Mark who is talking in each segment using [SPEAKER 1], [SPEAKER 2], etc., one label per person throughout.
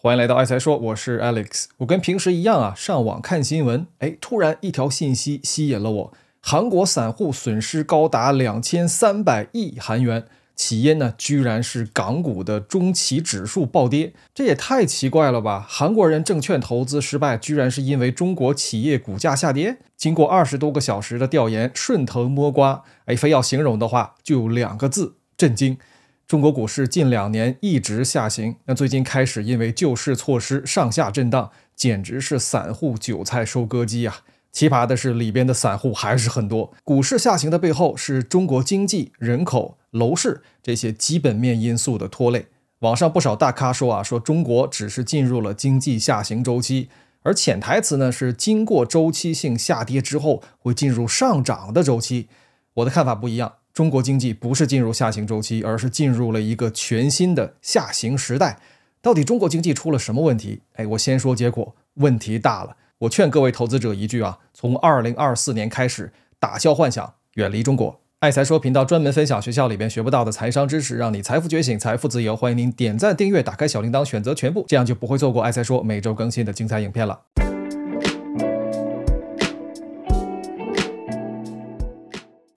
[SPEAKER 1] 欢迎来到爱财说，我是 Alex。我跟平时一样啊，上网看新闻，哎，突然一条信息吸引了我：韩国散户损失高达两千三百亿韩元，起因呢，居然是港股的中期指数暴跌。这也太奇怪了吧？韩国人证券投资失败，居然是因为中国企业股价下跌？经过二十多个小时的调研，顺藤摸瓜，哎，非要形容的话，就两个字：震惊。中国股市近两年一直下行，那最近开始因为救市措施上下震荡，简直是散户韭菜收割机啊！奇葩的是里边的散户还是很多。股市下行的背后是中国经济、人口、楼市这些基本面因素的拖累。网上不少大咖说啊，说中国只是进入了经济下行周期，而潜台词呢是经过周期性下跌之后会进入上涨的周期。我的看法不一样。中国经济不是进入下行周期，而是进入了一个全新的下行时代。到底中国经济出了什么问题？哎，我先说结果，问题大了。我劝各位投资者一句啊，从二零二四年开始，打消幻想，远离中国。爱财说频道专门分享学校里边学不到的财商知识，让你财富觉醒，财富自由。欢迎您点赞、订阅，打开小铃铛，选择全部，这样就不会错过爱财说每周更新的精彩影片了。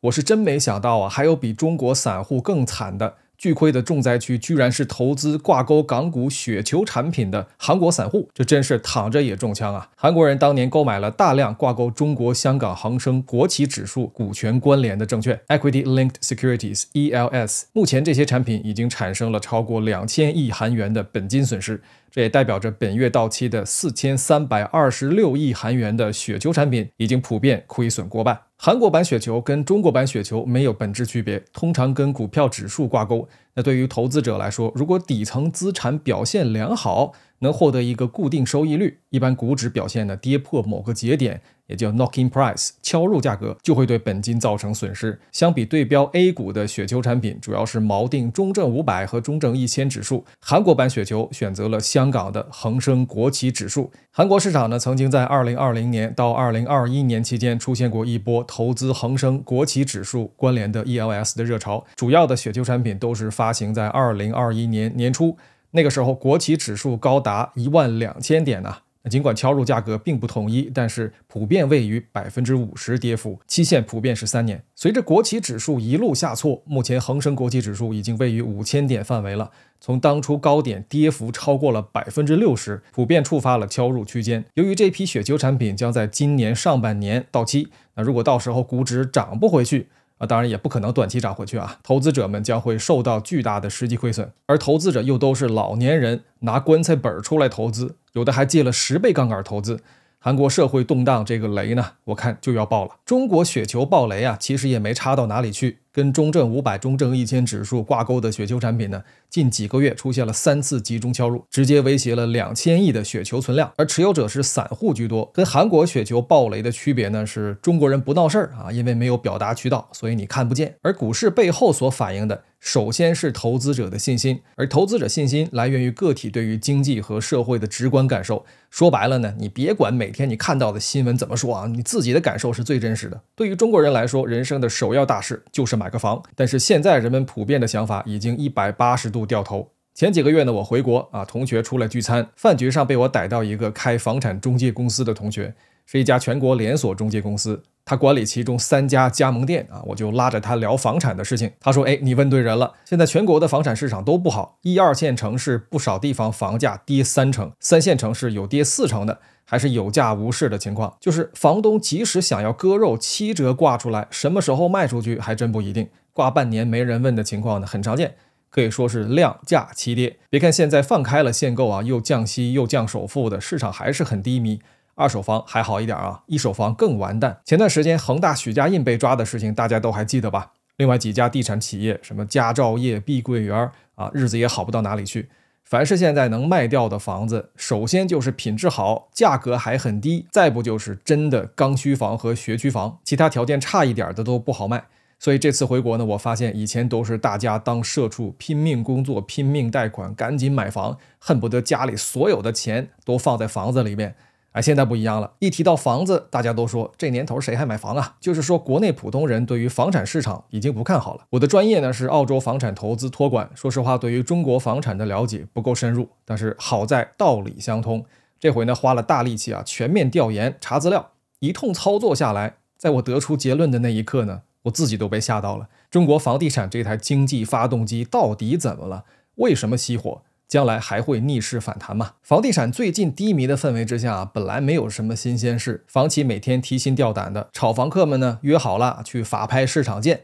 [SPEAKER 1] 我是真没想到啊，还有比中国散户更惨的巨亏的重灾区，居然是投资挂钩港股雪球产品的韩国散户，这真是躺着也中枪啊！韩国人当年购买了大量挂钩中国香港恒生国企指数股权关联的证券 （Equity Linked Securities, ELS），目前这些产品已经产生了超过两千亿韩元的本金损失。这也代表着本月到期的四千三百二十六亿韩元的雪球产品已经普遍亏损过半。韩国版雪球跟中国版雪球没有本质区别，通常跟股票指数挂钩。那对于投资者来说，如果底层资产表现良好，能获得一个固定收益率，一般股指表现呢跌破某个节点，也叫 knock-in g price，敲入价格，就会对本金造成损失。相比对标 A 股的雪球产品，主要是锚定中证五百和中证一千指数，韩国版雪球选择了香港的恒生国企指数。韩国市场呢，曾经在二零二零年到二零二一年期间出现过一波投资恒生国企指数关联的 ELS 的热潮，主要的雪球产品都是发行在二零二一年年初。那个时候，国企指数高达一万两千点呢。尽管敲入价格并不统一，但是普遍位于百分之五十跌幅，期限普遍是三年。随着国企指数一路下挫，目前恒生国企指数已经位于五千点范围了。从当初高点跌幅超过了百分之六十，普遍触发了敲入区间。由于这批雪球产品将在今年上半年到期，那如果到时候股指涨不回去，啊，当然也不可能短期涨回去啊！投资者们将会受到巨大的实际亏损，而投资者又都是老年人，拿棺材本儿出来投资，有的还借了十倍杠杆投资。韩国社会动荡这个雷呢，我看就要爆了。中国雪球爆雷啊，其实也没差到哪里去，跟中证五百、中证一千指数挂钩的雪球产品呢，近几个月出现了三次集中敲入，直接威胁了两千亿的雪球存量，而持有者是散户居多。跟韩国雪球爆雷的区别呢，是中国人不闹事儿啊，因为没有表达渠道，所以你看不见。而股市背后所反映的。首先是投资者的信心，而投资者信心来源于个体对于经济和社会的直观感受。说白了呢，你别管每天你看到的新闻怎么说啊，你自己的感受是最真实的。对于中国人来说，人生的首要大事就是买个房，但是现在人们普遍的想法已经一百八十度掉头。前几个月呢，我回国啊，同学出来聚餐，饭局上被我逮到一个开房产中介公司的同学，是一家全国连锁中介公司。他管理其中三家加盟店啊，我就拉着他聊房产的事情。他说：“哎，你问对人了，现在全国的房产市场都不好，一二线城市不少地方房价跌三成，三线城市有跌四成的，还是有价无市的情况。就是房东即使想要割肉七折挂出来，什么时候卖出去还真不一定。挂半年没人问的情况呢，很常见，可以说是量价齐跌。别看现在放开了限购啊，又降息又降首付的，市场还是很低迷。”二手房还好一点啊，一手房更完蛋。前段时间恒大许家印被抓的事情，大家都还记得吧？另外几家地产企业，什么佳兆业、碧桂园啊，日子也好不到哪里去。凡是现在能卖掉的房子，首先就是品质好，价格还很低；再不就是真的刚需房和学区房，其他条件差一点的都不好卖。所以这次回国呢，我发现以前都是大家当社畜拼命工作、拼命贷款，赶紧买房，恨不得家里所有的钱都放在房子里面。哎，现在不一样了。一提到房子，大家都说这年头谁还买房啊？就是说，国内普通人对于房产市场已经不看好了。我的专业呢是澳洲房产投资托管。说实话，对于中国房产的了解不够深入，但是好在道理相通。这回呢，花了大力气啊，全面调研、查资料，一通操作下来，在我得出结论的那一刻呢，我自己都被吓到了。中国房地产这台经济发动机到底怎么了？为什么熄火？将来还会逆势反弹吗？房地产最近低迷的氛围之下，本来没有什么新鲜事，房企每天提心吊胆的，炒房客们呢约好了去法拍市场见，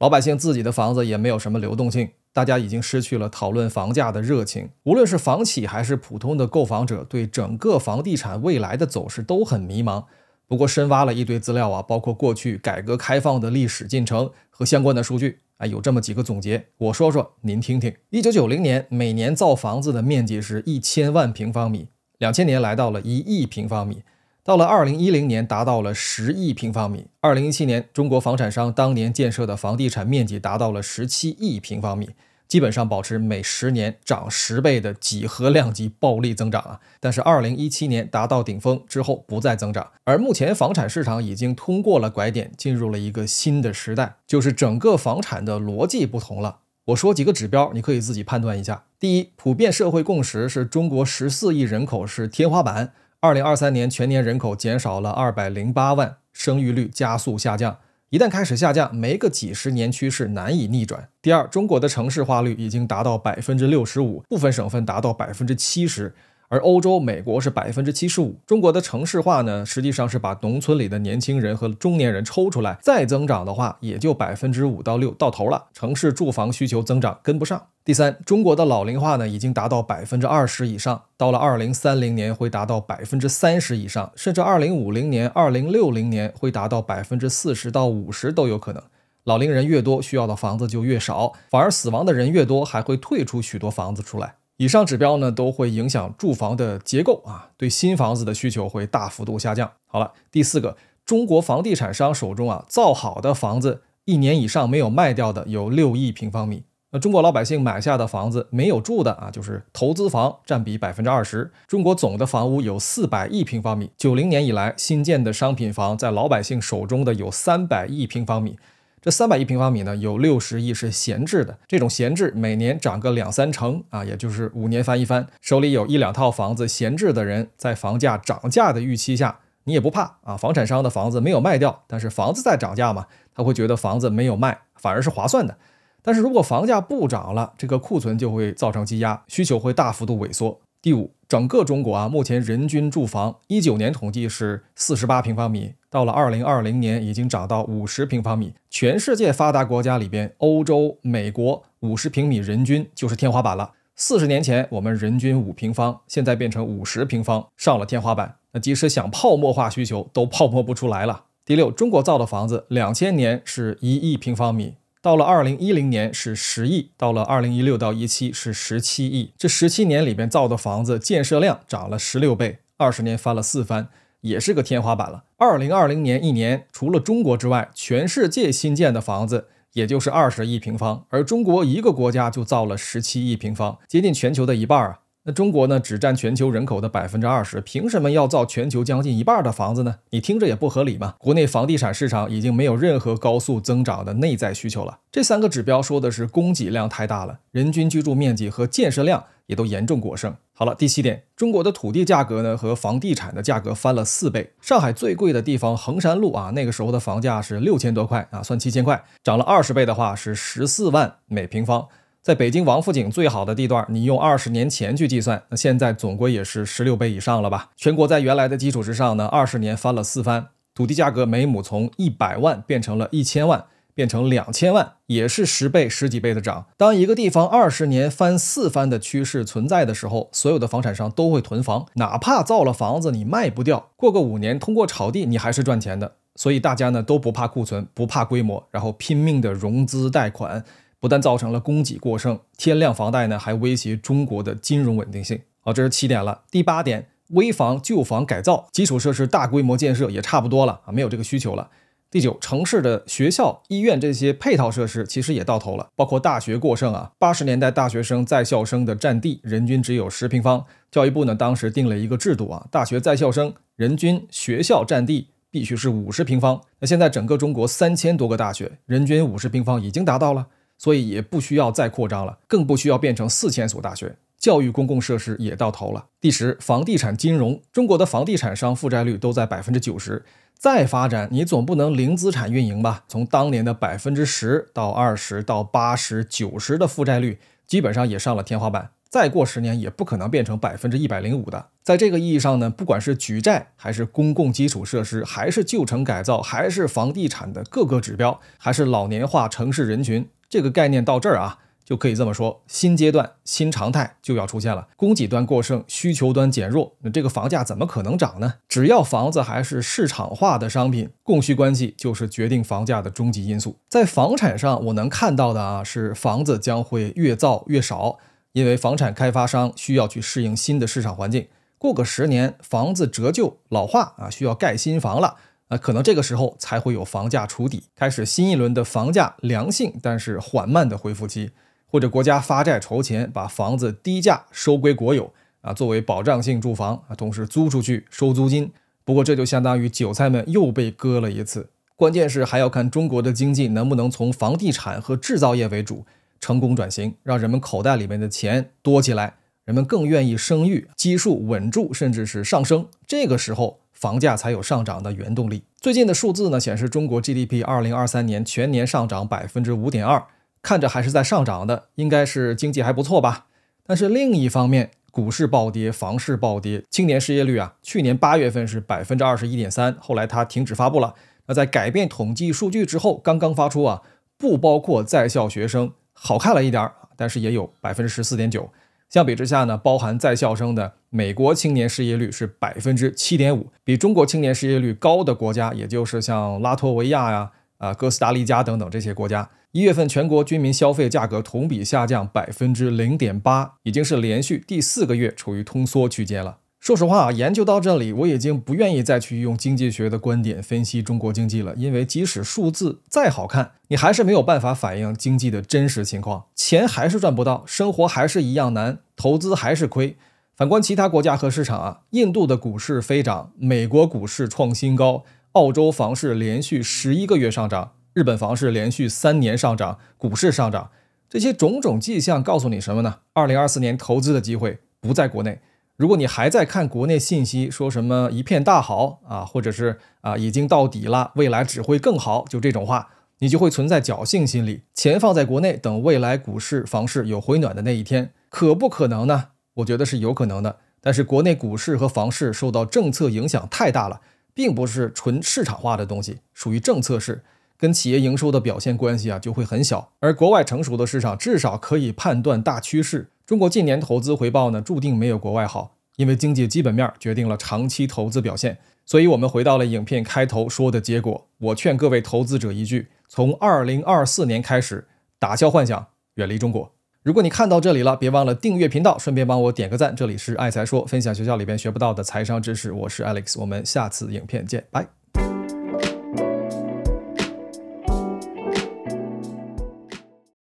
[SPEAKER 1] 老百姓自己的房子也没有什么流动性，大家已经失去了讨论房价的热情。无论是房企还是普通的购房者，对整个房地产未来的走势都很迷茫。不过深挖了一堆资料啊，包括过去改革开放的历史进程和相关的数据。哎，有这么几个总结，我说说您听听。一九九零年，每年造房子的面积是一千万平方米；两千年来到了一亿平方米；到了二零一零年，达到了十亿平方米；二零一七年，中国房产商当年建设的房地产面积达到了十七亿平方米。基本上保持每十年涨十倍的几何量级暴利增长啊，但是二零一七年达到顶峰之后不再增长，而目前房产市场已经通过了拐点，进入了一个新的时代，就是整个房产的逻辑不同了。我说几个指标，你可以自己判断一下。第一，普遍社会共识是中国十四亿人口是天花板，二零二三年全年人口减少了二百零八万，生育率加速下降。一旦开始下降，没个几十年趋势难以逆转。第二，中国的城市化率已经达到百分之六十五，部分省份达到百分之七十。而欧洲、美国是百分之七十五，中国的城市化呢，实际上是把农村里的年轻人和中年人抽出来，再增长的话，也就百分之五到六到头了。城市住房需求增长跟不上。第三，中国的老龄化呢，已经达到百分之二十以上，到了二零三零年会达到百分之三十以上，甚至二零五零年、二零六零年会达到百分之四十到五十都有可能。老龄人越多，需要的房子就越少，反而死亡的人越多，还会退出许多房子出来。以上指标呢都会影响住房的结构啊，对新房子的需求会大幅度下降。好了，第四个，中国房地产商手中啊造好的房子一年以上没有卖掉的有六亿平方米。那中国老百姓买下的房子没有住的啊，就是投资房占比百分之二十。中国总的房屋有四百亿平方米，九零年以来新建的商品房在老百姓手中的有三百亿平方米。这三百亿平方米呢，有六十亿是闲置的。这种闲置每年涨个两三成啊，也就是五年翻一番，手里有一两套房子闲置的人，在房价涨价的预期下，你也不怕啊。房产商的房子没有卖掉，但是房子在涨价嘛，他会觉得房子没有卖反而是划算的。但是如果房价不涨了，这个库存就会造成积压，需求会大幅度萎缩。第五，整个中国啊，目前人均住房一九年统计是四十八平方米，到了二零二零年已经涨到五十平方米。全世界发达国家里边，欧洲、美国五十平米人均就是天花板了。四十年前我们人均五平方，现在变成五十平方，上了天花板。那即使想泡沫化需求，都泡沫不出来了。第六，中国造的房子，两千年是一亿平方米。到了二零一零年是十亿，到了二零一六到一七是十七亿，这十七年里边造的房子建设量涨了十六倍，二十年翻了四番，也是个天花板了。二零二零年一年，除了中国之外，全世界新建的房子也就是二十亿平方，而中国一个国家就造了十七亿平方，接近全球的一半啊。那中国呢，只占全球人口的百分之二十，凭什么要造全球将近一半的房子呢？你听着也不合理嘛。国内房地产市场已经没有任何高速增长的内在需求了。这三个指标说的是供给量太大了，人均居住面积和建设量也都严重过剩。好了，第七点，中国的土地价格呢和房地产的价格翻了四倍。上海最贵的地方衡山路啊，那个时候的房价是六千多块啊，算七千块，涨了二十倍的话是十四万每平方。在北京王府井最好的地段，你用二十年前去计算，那现在总归也是十六倍以上了吧？全国在原来的基础之上呢，二十年翻了四番，土地价格每亩从一百万变成了一千万，变成两千万，也是十倍十几倍的涨。当一个地方二十年翻四番的趋势存在的时候，所有的房产商都会囤房，哪怕造了房子你卖不掉，过个五年通过炒地你还是赚钱的。所以大家呢都不怕库存，不怕规模，然后拼命的融资贷款。不但造成了供给过剩、天量房贷呢，还威胁中国的金融稳定性。好，这是七点了。第八点，危房、旧房改造、基础设施大规模建设也差不多了啊，没有这个需求了。第九，城市的学校、医院这些配套设施其实也到头了，包括大学过剩啊。八十年代大学生在校生的占地人均只有十平方，教育部呢当时定了一个制度啊，大学在校生人均学校占地必须是五十平方。那现在整个中国三千多个大学，人均五十平方已经达到了。所以也不需要再扩张了，更不需要变成四千所大学。教育公共设施也到头了。第十，房地产金融，中国的房地产商负债率都在百分之九十，再发展你总不能零资产运营吧？从当年的百分之十到二十到八十九十的负债率，基本上也上了天花板。再过十年也不可能变成百分之一百零五的。在这个意义上呢，不管是举债，还是公共基础设施，还是旧城改造，还是房地产的各个指标，还是老年化城市人群。这个概念到这儿啊，就可以这么说：新阶段、新常态就要出现了。供给端过剩，需求端减弱，那这个房价怎么可能涨呢？只要房子还是市场化的商品，供需关系就是决定房价的终极因素。在房产上，我能看到的啊，是房子将会越造越少，因为房产开发商需要去适应新的市场环境。过个十年，房子折旧老化啊，需要盖新房了。啊，可能这个时候才会有房价触底，开始新一轮的房价良性但是缓慢的恢复期，或者国家发债筹钱，把房子低价收归国有啊，作为保障性住房啊，同时租出去收租金。不过这就相当于韭菜们又被割了一次。关键是还要看中国的经济能不能从房地产和制造业为主成功转型，让人们口袋里面的钱多起来，人们更愿意生育，基数稳住甚至是上升。这个时候。房价才有上涨的原动力。最近的数字呢显示，中国 GDP 二零二三年全年上涨百分之五点二，看着还是在上涨的，应该是经济还不错吧。但是另一方面，股市暴跌，房市暴跌，青年失业率啊，去年八月份是百分之二十一点三，后来它停止发布了。那在改变统计数据之后，刚刚发出啊，不包括在校学生，好看了一点，但是也有百分之十四点九。相比之下呢，包含在校生的美国青年失业率是百分之七点五，比中国青年失业率高的国家，也就是像拉脱维亚呀、啊哥斯达黎加等等这些国家，一月份全国居民消费价格同比下降百分之零点八，已经是连续第四个月处于通缩区间了。说实话啊，研究到这里，我已经不愿意再去用经济学的观点分析中国经济了。因为即使数字再好看，你还是没有办法反映经济的真实情况，钱还是赚不到，生活还是一样难，投资还是亏。反观其他国家和市场啊，印度的股市飞涨，美国股市创新高，澳洲房市连续十一个月上涨，日本房市连续三年上涨，股市上涨，这些种种迹象告诉你什么呢？二零二四年投资的机会不在国内。如果你还在看国内信息，说什么一片大好啊，或者是啊已经到底了，未来只会更好，就这种话，你就会存在侥幸心理，钱放在国内，等未来股市、房市有回暖的那一天，可不可能呢？我觉得是有可能的，但是国内股市和房市受到政策影响太大了，并不是纯市场化的东西，属于政策式，跟企业营收的表现关系啊就会很小，而国外成熟的市场至少可以判断大趋势。中国近年投资回报呢，注定没有国外好，因为经济基本面决定了长期投资表现。所以，我们回到了影片开头说的结果。我劝各位投资者一句：从二零二四年开始，打消幻想，远离中国。如果你看到这里了，别忘了订阅频道，顺便帮我点个赞。这里是爱财说，分享学校里边学不到的财商知识。我是 Alex，我们下次影片见，拜。